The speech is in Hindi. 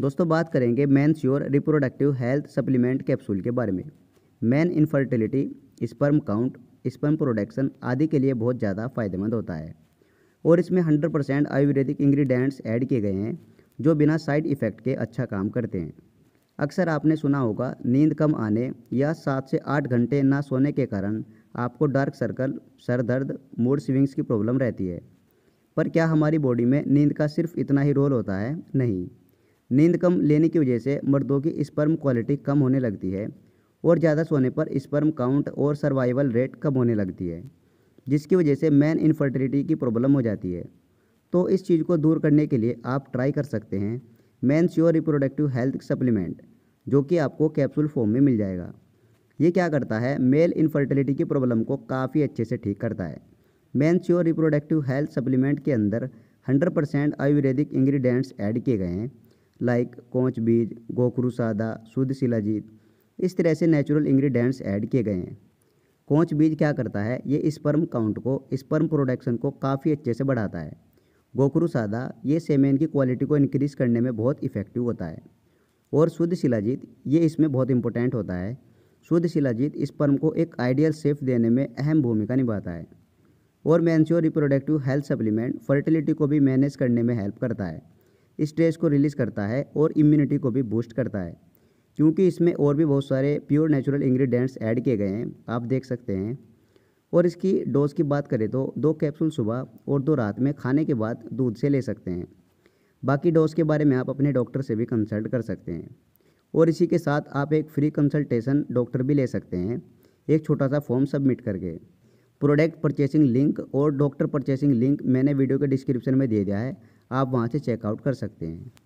दोस्तों बात करेंगे man's your reproductive health supplement capsule के बारे में man infertility sperm count sperm production आदि के लिए बहुत ज़्यादा फायदेमंद होता है और इसमें 100 परसेंट आयुर्वेदिक इंग्रेडिएंट्स ऐड किए गए हैं जो बिना साइड इफ़ेक्ट के अच्छा काम करते हैं अक्सर आपने सुना होगा नींद कम आने या सात से आठ घंटे ना सोने के कारण आपको डार्क सर्कल सर दर्द मूड स्विंग्स की प्रॉब्लम रहती है पर क्या हमारी बॉडी में नींद का सिर्फ इतना ही रोल होता है नहीं नींद कम लेने की वजह से मर्दों की स्पर्म क्वालिटी कम होने लगती है और ज़्यादा सोने पर स्पर्म काउंट और सर्वाइवल रेट कम होने लगती है जिसकी वजह से मैन इनफर्टिलिटी की प्रॉब्लम हो जाती है तो इस चीज़ को दूर करने के लिए आप ट्राई कर सकते हैं man sure reproductive health supplement जो कि आपको कैप्सूल फॉर्म में मिल जाएगा ये क्या करता है मेल इनफर्टिलिटी की प्रॉब्लम को काफ़ी अच्छे से ठीक करता है man sure reproductive health supplement के अंदर 100% आयुर्वेदिक इंग्रेडिएंट्स ऐड किए गए हैं लाइक कोच बीज गोखरू सादा शुद्ध शिलाजीत इस तरह से नेचुरल इंग्रेडिएंट्स ऐड किए गए हैं कोच बीज क्या करता है ये स्पर्म काउंट को स्पर्म प्रोडक्शन को काफ़ी अच्छे से बढ़ाता है गोखरू सादा ये सेमेन की क्वालिटी को इनक्रीज़ करने में बहुत इफ़ेक्टिव होता है और शुद्ध शिलाजीत ये इसमें बहुत इंपॉर्टेंट होता है शुद्ध शिलाजीत स्पर्म को एक आइडियल सेफ देने में अहम भूमिका निभाता है और ManSure reproductive health supplement fertility को भी मैनेज करने में हेल्प करता है स्ट्रेस को रिलीज़ करता है और इम्यूनिटी को भी बूस्ट करता है क्योंकि इसमें और भी बहुत सारे प्योर नेचुरल इंग्रेडिएंट्स ऐड किए गए हैं आप देख सकते हैं और इसकी डोज की बात करें तो दो कैप्सूल सुबह और दो रात में खाने के बाद दूध से ले सकते हैं बाकी डोज के बारे में आप अपने डॉक्टर से भी कंसल्ट कर सकते हैं और इसी के साथ आप एक फ्री कंसल्टेशन डॉक्टर भी ले सकते हैं एक छोटा सा फॉर्म सबमिट करके प्रोडक्ट परचेसिंग लिंक और डॉक्टर परचेसिंग लिंक मैंने वीडियो के डिस्क्रिप्शन में दे दिया है आप वहाँ से चेकआउट कर सकते हैं